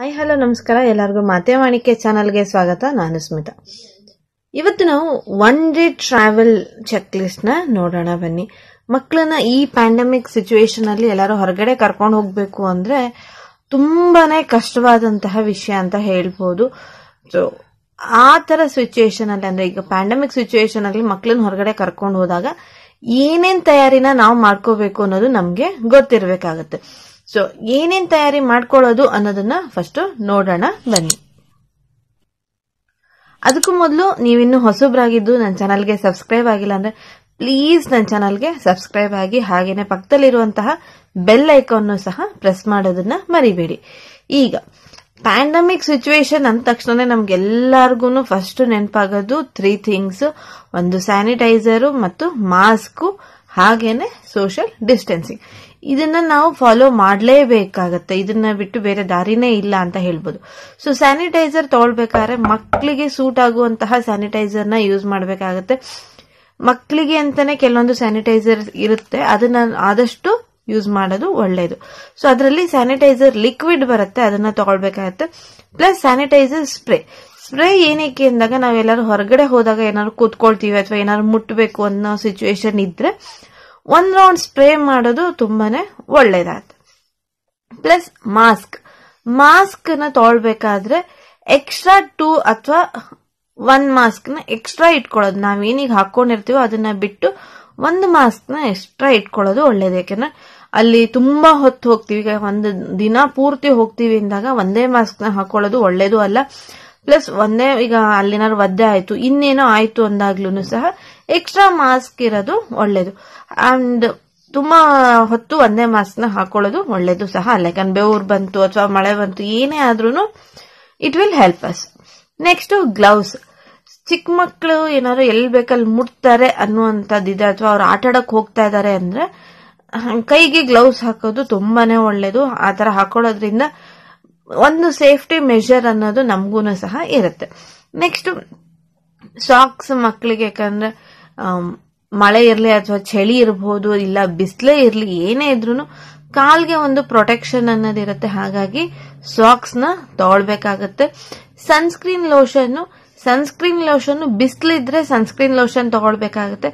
hi hello ನಮಸ್ಕಾರ ಎಲ್ಲರಿಗೂ ಮಾತೆ ವಾಣಿಕೆ ಚಾನಲ್ಗೆ ಸ್ವಾಗತ ನಾನು ಸ್ಮಿತಾ ಇವತ್ತು ನಾವು ಒನ್ ಡೇ ಟ್ರಾವೆಲ್ ಚೆಕ್ ಲಿಸ್ಟ್ನ ನೋಡೋಣ ಬನ್ನಿ ಮಕ್ಕಳನ್ನ ಈ ಪ್ಯಾಂಡಮಿಕ್ ಅಲ್ಲಿ ಎಲ್ಲರೂ ಹೊರಗಡೆ ಕರ್ಕೊಂಡು ಹೋಗಬೇಕು ಅಂದರೆ ತುಂಬಾನೇ ಕಷ್ಟವಾದಂತಹ ವಿಷಯ ಅಂತ ಹೇಳ್ಬೋದು ಸೊ ಆ ಥರ ಸಿಚುವೇಶನಲ್ಲಿ ಅಂದರೆ ಈಗ ಪ್ಯಾಂಡಮಿಕ್ ಅಲ್ಲಿ ಮಕ್ಕಳನ್ನ ಹೊರಗಡೆ ಕರ್ಕೊಂಡು ಹೋದಾಗ ಏನೇನು ತಯಾರಿನ ನಾವು ಮಾಡ್ಕೋಬೇಕು ಅನ್ನೋದು ನಮಗೆ ಗೊತ್ತಿರಬೇಕಾಗತ್ತೆ ಸೊ ಏನೇನ್ ತಯಾರಿ ಮಾಡ್ಕೊಳ್ಳೋದು ಅನ್ನೋದನ್ನ ಫಸ್ಟ್ ನೋಡೋಣ ಬನ್ನಿ ಅದಕ್ಕೂ ಮೊದಲು ನೀವಿನ್ನು ಹೊಸಬ್ರಾಗಿದ್ದು ನನ್ನ ಚಾನಲ್ಗೆ ಸಬ್ಸ್ಕ್ರೈಬ್ ಆಗಿಲ್ಲ ಅಂದ್ರೆ ಪ್ಲೀಸ್ ನನ್ನ ಚಾನಲ್ಗೆ ಸಬ್ಸ್ಕ್ರೈಬ್ ಆಗಿ ಹಾಗೇನೆ ಪಕ್ಕದಲ್ಲಿರುವಂತಹ ಬೆಲ್ ಐಕಾನ್ ಸಹ ಪ್ರೆಸ್ ಮಾಡೋದನ್ನ ಮರಿಬೇಡಿ ಈಗ ಪ್ಯಾಂಡಮಿಕ್ ಸಿಚುವೇಶನ್ ಅಂದ ತಕ್ಷಣ ನಮ್ಗೆಲ್ಲಾರ್ಗು ಫಸ್ಟ್ ನೆನಪಾಗೋದು ತ್ರೀ ಥಿಂಗ್ಸ್ ಒಂದು ಸ್ಯಾನಿಟೈಸರ್ ಮತ್ತು ಮಾಸ್ಕು ಹಾಗೇನೆ ಸೋಷಿಯಲ್ ಡಿಸ್ಟೆನ್ಸಿಂಗ್ ಇದನ್ನ ನಾವು ಫಾಲೋ ಮಾಡಲೇಬೇಕಾಗತ್ತೆ ಇದನ್ನ ಬಿಟ್ಟು ಬೇರೆ ದಾರಿನೇ ಇಲ್ಲ ಅಂತ ಹೇಳ್ಬೋದು ಸೊ ಸ್ಯಾನಿಟೈಸರ್ ತಗೊಳ್ಬೇಕಾದ್ರೆ ಮಕ್ಕಳಿಗೆ ಸೂಟ್ ಆಗುವಂತಹ ಸ್ಯಾನಿಟೈಸರ್ನ ಯೂಸ್ ಮಾಡಬೇಕಾಗತ್ತೆ ಮಕ್ಕಳಿಗೆ ಅಂತಾನೆ ಕೆಲವೊಂದು ಸ್ಯಾನಿಟೈಸರ್ ಇರುತ್ತೆ ಅದನ್ನ ಆದಷ್ಟು ಯೂಸ್ ಮಾಡೋದು ಒಳ್ಳೆಯದು ಸೊ ಅದರಲ್ಲಿ ಸ್ಯಾನಿಟೈಸರ್ ಲಿಕ್ವಿಡ್ ಬರುತ್ತೆ ಅದನ್ನ ತಗೊಳ್ಬೇಕಾಗತ್ತೆ ಪ್ಲಸ್ ಸ್ಯಾನಿಟೈಸರ್ ಸ್ಪ್ರೇ ಸ್ಪ್ರೇ ಏನಕ್ಕೆ ಅಂದಾಗ ನಾವೆಲ್ಲರೂ ಹೊರಗಡೆ ಹೋದಾಗ ಏನಾದ್ರು ಕೂತ್ಕೊಳ್ತೀವಿ ಅಥವಾ ಏನಾದ್ರು ಮುಟ್ಟಬೇಕು ಅನ್ನೋ ಸಿಚುವೇಶನ್ ಇದ್ರೆ ಒಂದು ರೌಂಡ್ ಸ್ಪ್ರೇ ಮಾಡೋದು ತುಂಬಾನೇ ಒಳ್ಳೇದಾಗುತ್ತೆ ಪ್ಲಸ್ ಮಾಸ್ಕ್ ಮಾಸ್ಕ್ ನ ತೊಳ್ಬೇಕಾದ್ರೆ ಎಕ್ಸ್ಟ್ರಾ ಟೂ ಅಥವಾ ಒನ್ ಮಾಸ್ಕ್ ನ ಎಕ್ಸ್ಟ್ರಾ ಇಟ್ಕೊಳ್ಳೋದು ನಾವೇನೀಗ ಹಾಕೊಂಡಿರ್ತೀವೋ ಅದನ್ನ ಬಿಟ್ಟು ಒಂದು ಮಾಸ್ಕ್ ನ ಎಕ್ಸ್ಟ್ರಾ ಇಟ್ಕೊಳ್ಳೋದು ಒಳ್ಳೇದು ಯಾಕೆಂದ್ರೆ ಅಲ್ಲಿ ತುಂಬಾ ಹೊತ್ತು ಹೋಗ್ತೀವಿ ಒಂದು ದಿನ ಪೂರ್ತಿ ಹೋಗ್ತೀವಿ ಅಂದಾಗ ಒಂದೇ ಮಾಸ್ಕ್ ನ ಹಾಕೊಳ್ಳೋದು ಒಳ್ಳೇದು ಅಲ್ಲ ಪ್ಲಸ್ ಒಂದೇ ಈಗ ಅಲ್ಲಿನಾರು ಒದ್ದೆ ಆಯ್ತು ಇನ್ನೇನೋ ಆಯ್ತು ಅಂದಾಗ್ಲೂ ಸಹ ಎಕ್ಸ್ಟ್ರಾ ಮಾಸ್ಕ್ ಇರೋದು ಒಳ್ಳೇದು ಅಂಡ್ ತುಂಬಾ ಹೊತ್ತು ಒಂದೇ ಮಾಸ್ಕ್ ನ ಹಾಕೊಳ್ಳೋದು ಒಳ್ಳೇದು ಸಹ ಅಲ್ಲ ಯಾಕಂದ್ರೆ ಬೆವರು ಬಂತು ಅಥವಾ ಮಳೆ ಬಂತು ಏನೇ ಆದ್ರೂ it will help us next gloves ಚಿಕ್ಕ ಮಕ್ಕಳು ಏನಾದ್ರು ಎಲ್ಲಿ ಬೇಕಲ್ಲಿ ಮುಟ್ತಾರೆ ಅನ್ನುವಂಥದ್ದಿದೆ ಅಥವಾ ಅವ್ರು ಆಟಾಡಕ್ ಹೋಗ್ತಾ ಇದ್ದಾರೆ ಅಂದ್ರೆ ಕೈಗೆ ಗ್ಲೌಸ್ ಹಾಕೋದು ತುಂಬಾನೇ ಒಳ್ಳೇದು ಆತರ ಹಾಕೊಳ್ಳೋದ್ರಿಂದ ಒಂದು ಸೇಫ್ಟಿ ಮೆಷರ್ ಅನ್ನೋದು ನಮಗೂ ಸಹ ಇರುತ್ತೆ ನೆಕ್ಸ್ಟ್ ಸಾಕ್ಸ್ ಮಕ್ಕಳಿಗೆ ಯಾಕಂದ್ರೆ ಮಳೆ ಇರಲಿ ಅಥವಾ ಚಳಿ ಇರಬಹುದು ಇಲ್ಲ ಬಿಸಿಲೇ ಇರಲಿ ಏನೇ ಇದ್ರೂ ಕಾಲ್ಗೆ ಒಂದು ಪ್ರೊಟೆಕ್ಷನ್ ಅನ್ನೋದಿರುತ್ತೆ ಹಾಗಾಗಿ ಸಾಕ್ಸ್ ನ ತಗೊಳ್ಬೇಕಾಗತ್ತೆ ಸನ್ಸ್ಕ್ರೀನ್ ಲೋಷನ್ ಸನ್ಸ್ಕ್ರೀನ್ ಲೋಷನ್ ಬಿಸಿಲಿದ್ರೆ ಸನ್ಸ್ಕ್ರೀನ್ ಲೋಷನ್ ತಗೊಳ್ಬೇಕಾಗತ್ತೆ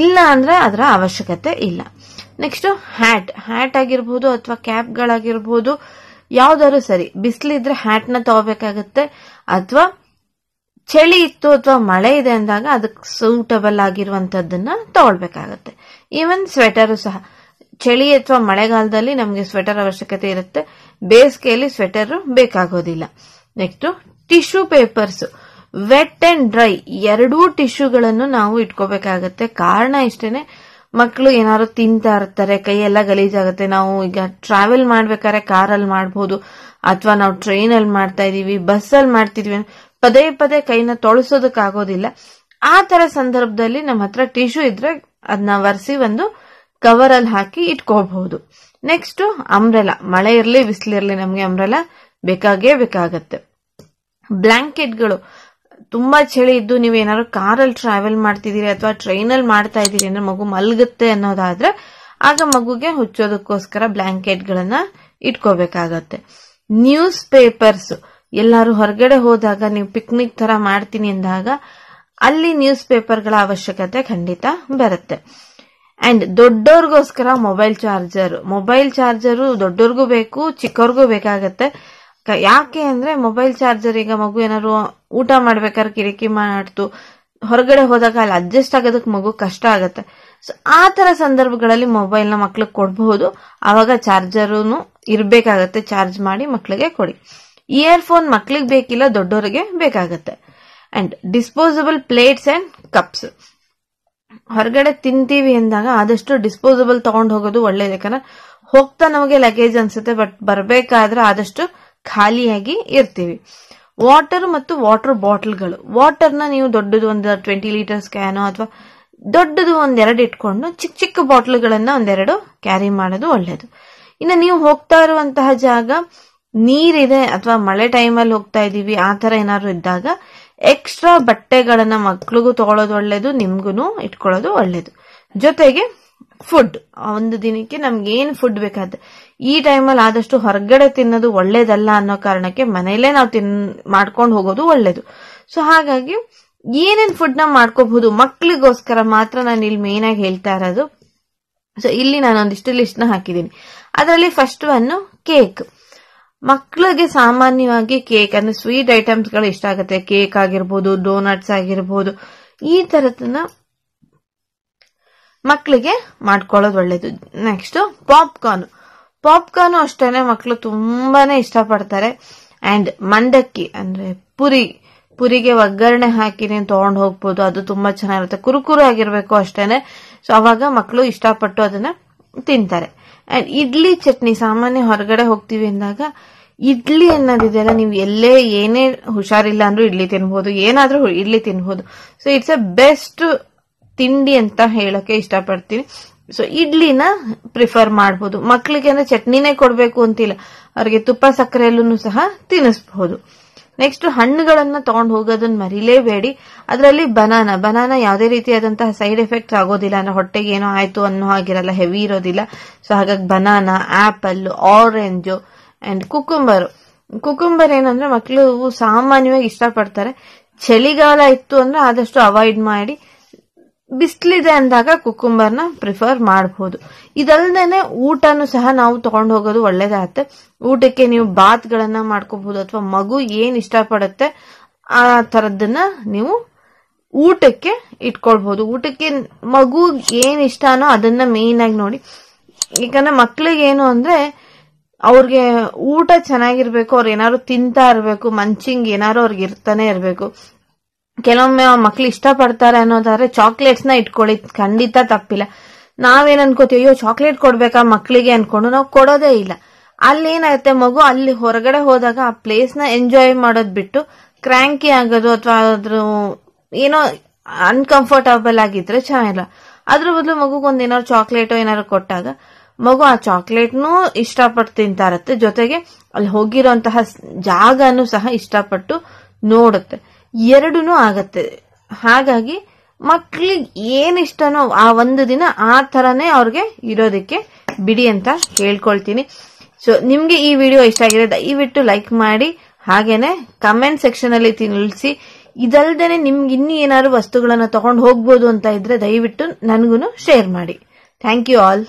ಇಲ್ಲ ಅಂದ್ರೆ ಅದರ ಅವಶ್ಯಕತೆ ಇಲ್ಲ ನೆಕ್ಸ್ಟ್ ಹ್ಯಾಟ್ ಹ್ಯಾಟ್ ಆಗಿರ್ಬೋದು ಅಥವಾ ಕ್ಯಾಪ್ಗಳಾಗಿರ್ಬೋದು ಯಾವ್ದಾದ್ರು ಸರಿ ಬಿಸಿಲಿದ್ರೆ ಹ್ಯಾಟ್ನ ತಗೋಬೇಕಾಗತ್ತೆ ಅಥವಾ ಚಳಿ ಇತ್ತು ಅಥವಾ ಮಳೆ ಇದೆ ಅಂದಾಗ ಅದಕ್ಕೆ ಸೂಟಬಲ್ ಆಗಿರುವಂತದ್ದನ್ನ ತಗೊಳ್ಬೇಕಾಗತ್ತೆ ಈವನ್ ಸ್ವೆಟರ್ ಸಹ ಚಳಿ ಅಥವಾ ಮಳೆಗಾಲದಲ್ಲಿ ನಮಗೆ ಸ್ವೆಟರ್ ಅವಶ್ಯಕತೆ ಇರುತ್ತೆ ಬೇಸಿಗೆಯಲ್ಲಿ ಸ್ವೆಟರ್ ಬೇಕಾಗೋದಿಲ್ಲ next tissue papers wet and dry ಎರಡೂ ಟಿಶ್ಯೂಗಳನ್ನು ನಾವು ಇಟ್ಕೋಬೇಕಾಗತ್ತೆ ಕಾರಣ ಇಷ್ಟೇನೆ ಮಕ್ಕಳು ಏನಾದ್ರು ತಿಂತಾ ಇರ್ತಾರೆ ಕೈಯೆಲ್ಲ ಗಲೀಜಾಗುತ್ತೆ ನಾವು ಈಗ ಟ್ರಾವೆಲ್ ಮಾಡ್ಬೇಕಾದ್ರೆ ಕಾರಲ್ಲಿ ಮಾಡಬಹುದು ಅಥವಾ ನಾವು ಟ್ರೈನ್ ಅಲ್ಲಿ ಮಾಡ್ತಾ ಇದೀವಿ ಬಸ್ ಅಲ್ಲಿ ಮಾಡ್ತಿದ್ವಿ ಪದೇ ಪದೇ ಕೈನ ಆಗೋದಿಲ್ಲ ಆ ತರ ಸಂದರ್ಭದಲ್ಲಿ ನಮ್ಮ ಹತ್ರ ಟಿಶ್ಯೂ ಇದ್ರೆ ಅದನ್ನ ಒರೆಸಿ ಒಂದು ಕವರ್ ಅಲ್ಲಿ ಹಾಕಿ ಇಟ್ಕೋಬಹುದು ನೆಕ್ಸ್ಟ್ ಅಂಬ್ರೆಲಾ ಮಳೆ ಇರ್ಲಿ ಬಿಸಿಲಿರ್ಲಿ ನಮ್ಗೆ ಅಂಬ್ರೆಲಾ ಬೇಕಾಗೇ ಬೇಕಾಗತ್ತೆ ಬ್ಲಾಂಕೆಟ್ಗಳು ತುಂಬಾ ಚಳಿ ಇದ್ದು ನೀವು ಏನಾದ್ರು ಕಾರಲ್ಲಿ ಟ್ರಾವೆಲ್ ಮಾಡ್ತಿದ್ದೀರಿ ಅಥವಾ ಟ್ರೈನ್ ಅಲ್ಲಿ ಮಾಡ್ತಾ ಇದ್ದೀರಿ ಅಂದ್ರೆ ಮಗು ಮಲಗುತ್ತೆ ಅನ್ನೋದಾದ್ರೆ ಆಗ ಮಗುಗೆ ಹುಚ್ಚೋದಕ್ಕೋಸ್ಕರ ಬ್ಲಾಂಕೆಟ್ ಗಳನ್ನ ಇಟ್ಕೋಬೇಕಾಗತ್ತೆ ನ್ಯೂಸ್ ಪೇಪರ್ಸ್ ಎಲ್ಲಾರು ಹೊರಗಡೆ ಹೋದಾಗ ನೀವು ಪಿಕ್ನಿಕ್ ತರ ಮಾಡ್ತೀನಿ ಅಂದಾಗ ಅಲ್ಲಿ ನ್ಯೂಸ್ ಪೇಪರ್ಗಳ ಅವಶ್ಯಕತೆ ಖಂಡಿತ ಬರುತ್ತೆ ಅಂಡ್ ದೊಡ್ಡವ್ರಿಗೋಸ್ಕರ ಮೊಬೈಲ್ ಚಾರ್ಜರ್ ಮೊಬೈಲ್ ಚಾರ್ಜರ್ ದೊಡ್ಡವ್ರಿಗೂ ಬೇಕು ಚಿಕ್ಕವ್ರಿಗೂ ಬೇಕಾಗತ್ತೆ ಯಾಕೆ ಅಂದ್ರೆ ಮೊಬೈಲ್ ಚಾರ್ಜರ್ ಈಗ ಮಗು ಏನಾದ್ರು ಊಟ ಮಾಡ್ಬೇಕಾದ್ರೆ ಕಿರಿಕಿ ಮಾಡ್ತು ಹೊರಗಡೆ ಹೋದಾಗ ಅಲ್ಲಿ ಅಡ್ಜಸ್ಟ್ ಆಗೋದಕ್ಕೆ ಮಗು ಕಷ್ಟ ಆಗುತ್ತೆ ಸೊ ಆ ತರ ಸಂದರ್ಭಗಳಲ್ಲಿ ಮೊಬೈಲ್ನ ಮಕ್ಳಿಗೆ ಕೊಡಬಹುದು ಆವಾಗ ಚಾರ್ಜರೂ ಇರಬೇಕಾಗತ್ತೆ ಚಾರ್ಜ್ ಮಾಡಿ ಮಕ್ಕಳಿಗೆ ಕೊಡಿ ಇಯರ್ಫೋನ್ ಮಕ್ಳಿಗೆ ಬೇಕಿಲ್ಲ ದೊಡ್ಡವರಿಗೆ ಬೇಕಾಗತ್ತೆ and disposable plates and cups ಹೊರಗಡೆ ತಿಂತೀವಿ ಅಂದಾಗ ಆದಷ್ಟು ಡಿಸ್ಪೋಸಬಲ್ ತಗೊಂಡು ಹೋಗೋದು ಒಳ್ಳೇದು ಯಾಕಂದ್ರೆ ಹೋಗ್ತಾ ನಮಗೆ ಲಗೇಜ್ ಅನ್ಸುತ್ತೆ ಬಟ್ ಬರಬೇಕಾದ್ರೆ ಆದಷ್ಟು ಖಾಲಿಯಾಗಿ ಇರ್ತೀವಿ ವಾಟರ್ ಮತ್ತು ವಾಟರ್ ಬಾಟಲ್ಗಳು ವಾಟರ್ನ ನೀವು ದೊಡ್ಡದು ಒಂದು ಟ್ವೆಂಟಿ ಲೀಟರ್ಸ್ ಕ್ಯಾನ್ ಅಥವಾ ದೊಡ್ಡದು ಒಂದೆರಡು ಇಟ್ಕೊಂಡು ಚಿಕ್ಕ ಚಿಕ್ಕ ಬಾಟ್ಲ್ಗಳನ್ನ ಒಂದೆರಡು ಕ್ಯಾರಿ ಮಾಡೋದು ಒಳ್ಳೆಯದು ಇನ್ನು ನೀವು ಹೋಗ್ತಾ ಇರುವಂತಹ ಜಾಗ ನೀರಿದೆ ಅಥವಾ ಮಳೆ ಟೈಮಲ್ಲಿ ಹೋಗ್ತಾ ಇದ್ದೀವಿ ಆ ಥರ ಏನಾದ್ರು ಇದ್ದಾಗ ಎಕ್ಸ್ಟ್ರಾ ಬಟ್ಟೆಗಳನ್ನ ಮಕ್ಳಿಗೂ ತಗೊಳ್ಳೋದು ಒಳ್ಳೇದು ನಿಮ್ಗೂ ಇಟ್ಕೊಳ್ಳೋದು ಒಳ್ಳೇದು ಜೊತೆಗೆ ಫುಡ್ ಒಂದು ದಿನಕ್ಕೆ ನಮ್ಗೆ ಏನ್ ಫುಡ್ ಬೇಕಾದ ಈ ಟೈಮಲ್ಲಿ ಆದಷ್ಟು ಹೊರಗಡೆ ತಿನ್ನೋದು ಒಳ್ಳೇದಲ್ಲ ಅನ್ನೋ ಕಾರಣಕ್ಕೆ ಮನೆಯಲ್ಲೇ ನಾವು ತಿನ್ ಮಾಡ್ಕೊಂಡು ಹೋಗೋದು ಒಳ್ಳೇದು ಸೊ ಹಾಗಾಗಿ ಏನೇನ್ ಫುಡ್ ನ ಮಾಡ್ಕೋಬಹುದು ಮಕ್ಳಿಗೋಸ್ಕರ ಮಾತ್ರ ನಾನು ಇಲ್ಲಿ ಮೇನ್ ಆಗಿ ಹೇಳ್ತಾ ಇರೋದು ಸೊ ಇಲ್ಲಿ ನಾನು ಒಂದಿಷ್ಟು ಲಿಸ್ಟ್ ನ ಹಾಕಿದ್ದೀನಿ ಅದರಲ್ಲಿ ಫಸ್ಟ್ ಒನ್ ಕೇಕ್ ಮಕ್ಕಳಿಗೆ ಸಾಮಾನ್ಯವಾಗಿ ಕೇಕ್ ಅಂದ್ರೆ ಸ್ವೀಟ್ ಐಟಮ್ಸ್ ಗಳು ಇಷ್ಟ ಆಗುತ್ತೆ ಕೇಕ್ ಆಗಿರ್ಬೋದು ಡೋನಟ್ಸ್ ಆಗಿರ್ಬೋದು ಈ ತರದನ್ನ ಮಕ್ಕಳಿಗೆ ಮಾಡ್ಕೊಳ್ಳೋದು ಒಳ್ಳೇದು ನೆಕ್ಸ್ಟ್ ಪಾಪ್ಕಾರ್ನ್ ಪಾಪ್ಕಾರ್ನ್ ಅಷ್ಟೇನೆ ಮಕ್ಕಳು ತುಂಬಾನೇ ಇಷ್ಟಪಡ್ತಾರೆ ಅಂಡ್ ಮಂಡಕ್ಕಿ ಅಂದ್ರೆ ಪುರಿ ಪುರಿಗೆ ಒಗ್ಗರಣೆ ಹಾಕಿ ನೀನು ತಗೊಂಡು ಹೋಗ್ಬೋದು ಅದು ತುಂಬಾ ಚೆನ್ನಾಗಿರುತ್ತೆ ಕುರುಕುರು ಆಗಿರ್ಬೇಕು ಅಷ್ಟೇನೆ ಸೊ ಅವಾಗ ಮಕ್ಕಳು ಇಷ್ಟಪಟ್ಟು ಅದನ್ನ ತಿಂತಾರೆ ಅಂಡ್ ಇಡ್ಲಿ ಚಟ್ನಿ ಸಾಮಾನ್ಯ ಹೊರಗಡೆ ಹೋಗ್ತೀವಿ ಅಂದಾಗ ಇಡ್ಲಿ ಅನ್ನೋದಿದೆಯಲ್ಲ ನೀವು ಎಲ್ಲೇ ಏನೇ ಹುಷಾರಿಲ್ಲ ಅಂದ್ರೂ ಇಡ್ಲಿ ತಿನ್ಬಹುದು ಏನಾದ್ರೂ ಇಡ್ಲಿ ತಿನ್ಬಹುದು ಸೊ ಇಟ್ಸ್ ಅ ಬೆಸ್ಟ್ ತಿಂಡಿ ಅಂತ ಹೇಳಕ್ಕೆ ಇಷ್ಟಪಡ್ತೀನಿ ಸೊ ಇಡ್ಲಿನ ಪ್ರಿಫರ್ ಮಾಡಬಹುದು ಮಕ್ಕಳಿಗೆ ಅಂದ್ರೆ ಚಟ್ನಿನೇ ಕೊಡಬೇಕು ಅಂತಿಲ್ಲ ಅವ್ರಿಗೆ ತುಪ್ಪ ಸಕ್ಕರೆಯಲ್ಲೂ ಸಹ ತಿನ್ನಿಸಬಹುದು ನೆಕ್ಸ್ಟ್ ಹಣ್ಣುಗಳನ್ನ ತಗೊಂಡು ಹೋಗೋದನ್ನ ಮರಿಲೇಬೇಡಿ ಅದರಲ್ಲಿ ಬನಾನಾ ಬನಾನಾ ಯಾವುದೇ ರೀತಿಯಾದಂತಹ ಸೈಡ್ ಎಫೆಕ್ಟ್ ಆಗೋದಿಲ್ಲ ಅಂದ್ರೆ ಹೊಟ್ಟೆಗೆ ಏನೋ ಆಯ್ತು ಅನ್ನೋ ಹಾಗಿರಲ್ಲ ಹೆವಿ ಇರೋದಿಲ್ಲ ಸೊ ಹಾಗಾಗಿ banana apple orange and cucumber cucumber ಏನಂದ್ರೆ ಮಕ್ಕಳು ಸಾಮಾನ್ಯವಾಗಿ ಇಷ್ಟಪಡ್ತಾರೆ ಚಳಿಗಾಲ ಇತ್ತು ಅಂದ್ರೆ ಆದಷ್ಟು ಅವಾಯ್ಡ್ ಮಾಡಿ ಬಿಸ್ಲಿದೆ ಅಂದಾಗ ಕುಕುಂಬರ್ನ ಪ್ರಿಫರ್ ಮಾಡಬಹುದು ಇದಲ್ದೇನೆ ಊಟನು ಸಹ ನಾವು ತಗೊಂಡು ಹೋಗೋದು ಒಳ್ಳೇದಾಗತ್ತೆ ಊಟಕ್ಕೆ ನೀವು ಗಳನ್ನ ಮಾಡ್ಕೋಬಹುದು ಅಥವಾ ಮಗು ಏನ್ ಇಷ್ಟಪಡುತ್ತೆ ಆ ತರದನ್ನ ನೀವು ಊಟಕ್ಕೆ ಇಟ್ಕೊಳ್ಬಹುದು ಊಟಕ್ಕೆ ಮಗು ಏನ್ ಇಷ್ಟನೋ ಅದನ್ನ ಮೇನ್ ಆಗಿ ನೋಡಿ ಯಾಕಂದ್ರೆ ಮಕ್ಳಿಗೆ ಏನು ಅಂದ್ರೆ ಅವ್ರಿಗೆ ಊಟ ಚೆನ್ನಾಗಿರ್ಬೇಕು ಅವ್ರು ಏನಾದ್ರು ತಿಂತಾ ಇರ್ಬೇಕು ಮಂಚಿಂಗ್ ಏನಾರು ಅವ್ರಿಗೆ ಇರ್ತಾನೆ ಇರ್ಬೇಕು ಕೆಲವೊಮ್ಮೆ ಮಕ್ಳು ಇಷ್ಟಪಡ್ತಾರೆ ಅನ್ನೋದಾದ್ರೆ ನ ಇಟ್ಕೊಳ್ಳಿ ಖಂಡಿತ ತಪ್ಪಿಲ್ಲ ನಾವೇನ್ ಅನ್ಕೋತೀವಿ ಅಯ್ಯೋ ಚಾಕ್ಲೇಟ್ ಕೊಡ್ಬೇಕಾ ಮಕ್ಳಿಗೆ ಅನ್ಕೊಂಡು ನಾವು ಕೊಡೋದೇ ಇಲ್ಲ ಅಲ್ಲಿ ಏನಾಗುತ್ತೆ ಮಗು ಅಲ್ಲಿ ಹೊರಗಡೆ ಹೋದಾಗ ಆ ಪ್ಲೇಸ್ ನ ಎಂಜಾಯ್ ಮಾಡೋದ್ ಬಿಟ್ಟು ಕ್ರ್ಯಾಂಕಿ ಆಗೋದು ಅಥವಾ ಅದ್ರ ಏನೋ ಅನ್ಕಂಫರ್ಟಬಲ್ ಆಗಿದ್ರೆ ಚೆನ್ನಾಗಿಲ್ಲ ಅದ್ರ ಬದಲು ಮಗುಗೊಂದು ಏನಾದ್ರು ಚಾಕ್ಲೇಟ್ ಏನಾದ್ರು ಕೊಟ್ಟಾಗ ಮಗು ಆ ಚಾಕ್ಲೇಟ್ನು ಇಷ್ಟಪಟ್ಟು ತಿಂತಾ ಜೊತೆಗೆ ಅಲ್ಲಿ ಹೋಗಿರೋಂತಹ ಜಾಗನು ಸಹ ಇಷ್ಟಪಟ್ಟು ನೋಡುತ್ತೆ ಎರಡೂ ಆಗತ್ತೆ ಹಾಗಾಗಿ ಮಕ್ಳಿಗೆ ಏನ್ ಇಷ್ಟನೋ ಆ ಒಂದು ದಿನ ಆ ಥರನೇ ಅವ್ರಿಗೆ ಇರೋದಕ್ಕೆ ಬಿಡಿ ಅಂತ ಹೇಳ್ಕೊಳ್ತೀನಿ ಸೊ ನಿಮ್ಗೆ ಈ ವಿಡಿಯೋ ಇಷ್ಟ ಆಗಿದೆ ದಯವಿಟ್ಟು ಲೈಕ್ ಮಾಡಿ ಹಾಗೇನೆ ಕಮೆಂಟ್ ಸೆಕ್ಷನ್ ಅಲ್ಲಿ ತಿಳಿಸಿ ಇದಲ್ದೇನೆ ನಿಮ್ಗೆ ಇನ್ನೂ ಏನಾದ್ರು ವಸ್ತುಗಳನ್ನ ತಗೊಂಡು ಹೋಗ್ಬೋದು ಅಂತ ಇದ್ರೆ ದಯವಿಟ್ಟು ನನಗೂ ಶೇರ್ ಮಾಡಿ ಥ್ಯಾಂಕ್ ಯು ಆಲ್